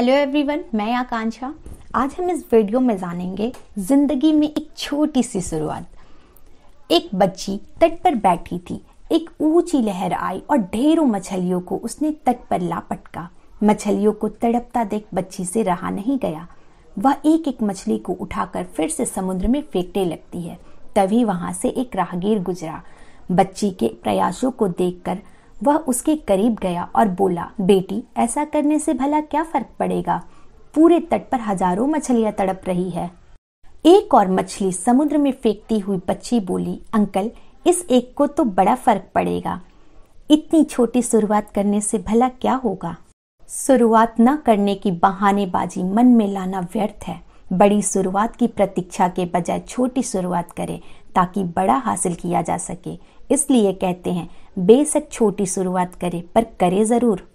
Hello everyone मैं आकांक्षा आज हम इस वीडियो में जानेंगे जिंदगी में एक छोटी सी शुरुआत एक बच्ची तट पर बैठी थी एक ऊंची लहर आई और ढेरों मछलियों को उसने तट पर ला पटका मछलियों को तड़पता देख बच्ची से रहा नहीं गया वह एक एक मछली को उठाकर फिर से समुद्र में फेंकने लगती है तभी वहां से एक राहगीर गुजरा बच्ची के प्रयासों को देखकर वह उसके करीब गया और बोला बेटी ऐसा करने से भला क्या फर्क पड़ेगा पूरे तट पर हजारों मछलियां तड़प रही है एक और मछली समुद्र में फेंकती हुई बच्ची बोली अंकल इस एक को तो बड़ा फर्क पड़ेगा इतनी छोटी शुरुआत करने से भला क्या होगा शुरुआत न करने की बहानेबाजी मन में लाना व्यर्थ है बड़ी शुरुआत की प्रतीक्षा के बजाय छोटी शुरुआत करें ताकि बड़ा हासिल किया जा सके इसलिए कहते हैं बेशक छोटी शुरुआत करें पर करें ज़रूर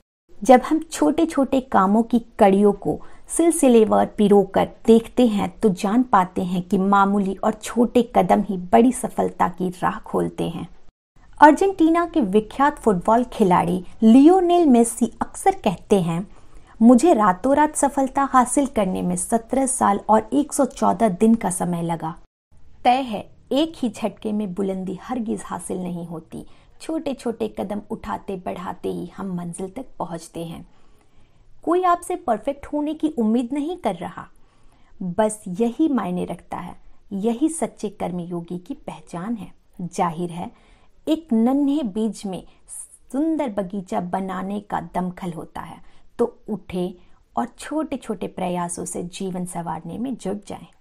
जब हम छोटे छोटे कामों की कड़ियों को सिलसिलेवार पिरो कर देखते हैं तो जान पाते हैं कि मामूली और छोटे कदम ही बड़ी सफलता की राह खोलते हैं अर्जेंटीना के विख्यात फुटबॉल खिलाड़ी लियोनेल मेसी अक्सर कहते हैं मुझे रातों रात सफलता हासिल करने में सत्रह साल और एक सौ चौदह दिन का समय लगा तय है एक ही झटके में बुलंदी हरगिज हासिल नहीं होती छोटे छोटे कदम उठाते बढ़ाते ही हम मंजिल तक पहुंचते हैं कोई आपसे परफेक्ट होने की उम्मीद नहीं कर रहा बस यही मायने रखता है यही सच्चे कर्मयोगी की पहचान है जाहिर है एक नन्हे बीज में सुंदर बगीचा बनाने का दमखल होता है तो उठें और छोटे छोटे प्रयासों से जीवन संवारने में जुट जाएं।